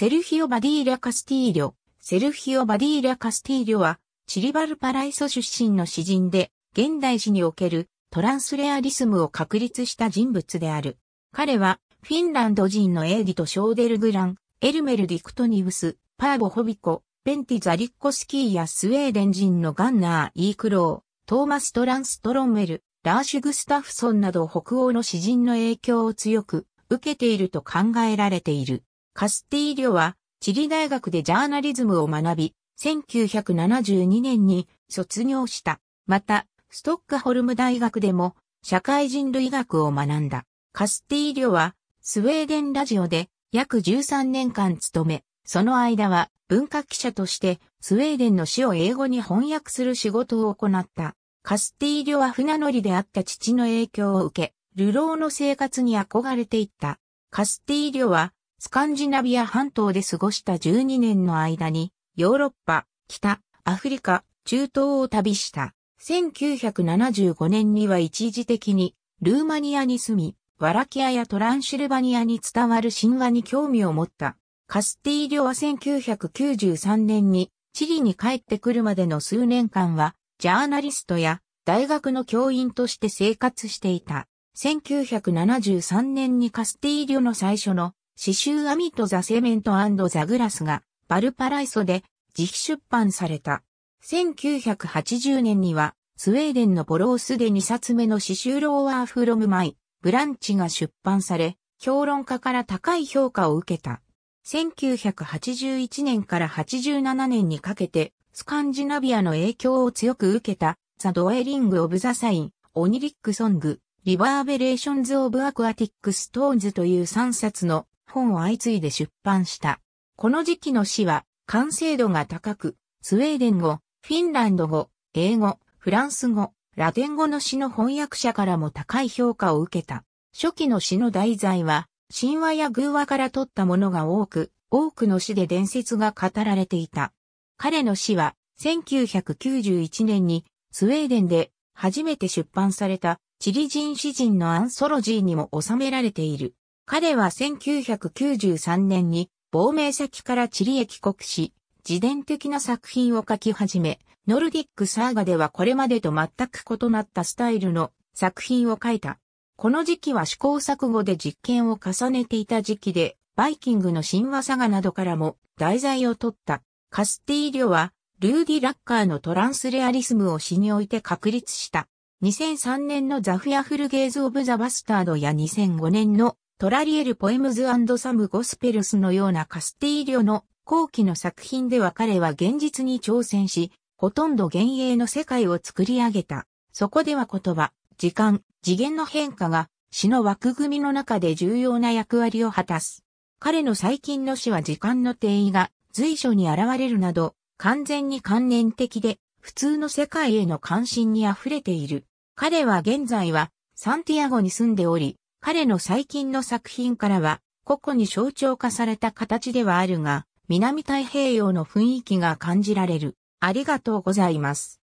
セルヒオ・バディーラ・カスティーリョ。セルヒオ・バディーラ・カスティーリョは、チリバルパライソ出身の詩人で、現代史におけるトランスレアリスムを確立した人物である。彼は、フィンランド人のエーディとショーデルグラン、エルメル・ディクトニウス、パーゴ・ホビコ、ベンティ・ザリッコスキーやスウェーデン人のガンナー・イークロー、トーマス・トランス・トロンウェル、ラーシュ・グスタフソンなど北欧の詩人の影響を強く受けていると考えられている。カスティーリョは、チリ大学でジャーナリズムを学び、1972年に卒業した。また、ストックホルム大学でも社会人類学を学んだ。カスティーリョは、スウェーデンラジオで約13年間勤め、その間は文化記者としてスウェーデンの詩を英語に翻訳する仕事を行った。カスティーリョは船乗りであった父の影響を受け、流浪の生活に憧れていった。カスティーリョはスカンジナビア半島で過ごした12年の間に、ヨーロッパ、北、アフリカ、中東を旅した。1975年には一時的に、ルーマニアに住み、ワラキアやトランシルバニアに伝わる神話に興味を持った。カスティーリョは1993年に、チリに帰ってくるまでの数年間は、ジャーナリストや大学の教員として生活していた。1973年にカスティーリョの最初の刺繍ミとザセメントザグラスがバルパライソで自費出版された。1980年にはスウェーデンのボロースで2冊目の刺繍ローワーフロムマイ、ブランチが出版され、評論家から高い評価を受けた。1981年から87年にかけて、スカンジナビアの影響を強く受けた、ザ・ドエリング・オブ・ザ・サイン、オニリック・ソング、リバーベレーションズ・オブ・アクアティック・ストーンズという3冊の本を相次いで出版した。この時期の詩は完成度が高く、スウェーデン語、フィンランド語、英語、フランス語、ラテン語の詩の翻訳者からも高い評価を受けた。初期の詩の題材は、神話や偶話から取ったものが多く、多くの詩で伝説が語られていた。彼の詩は、1991年にスウェーデンで初めて出版されたチリ人詩人のアンソロジーにも収められている。彼は1993年に亡命先からチリへ帰国し、自伝的な作品を書き始め、ノルディックサーガではこれまでと全く異なったスタイルの作品を書いた。この時期は試行錯誤で実験を重ねていた時期で、バイキングの神話サガなどからも題材を取った。カスティーリョは、ルーディ・ラッカーのトランスレアリスムを詩において確立した。2003年のザフィアフルゲーズ・オブ・ザ・バスタードや2005年のトラリエル・ポエムズサム・ゴスペルスのようなカスティーリョの後期の作品では彼は現実に挑戦し、ほとんど幻影の世界を作り上げた。そこでは言葉、時間、次元の変化が詩の枠組みの中で重要な役割を果たす。彼の最近の詩は時間の定義が随所に現れるなど、完全に関連的で、普通の世界への関心に溢れている。彼は現在はサンティアゴに住んでおり、彼の最近の作品からは、個々に象徴化された形ではあるが、南太平洋の雰囲気が感じられる。ありがとうございます。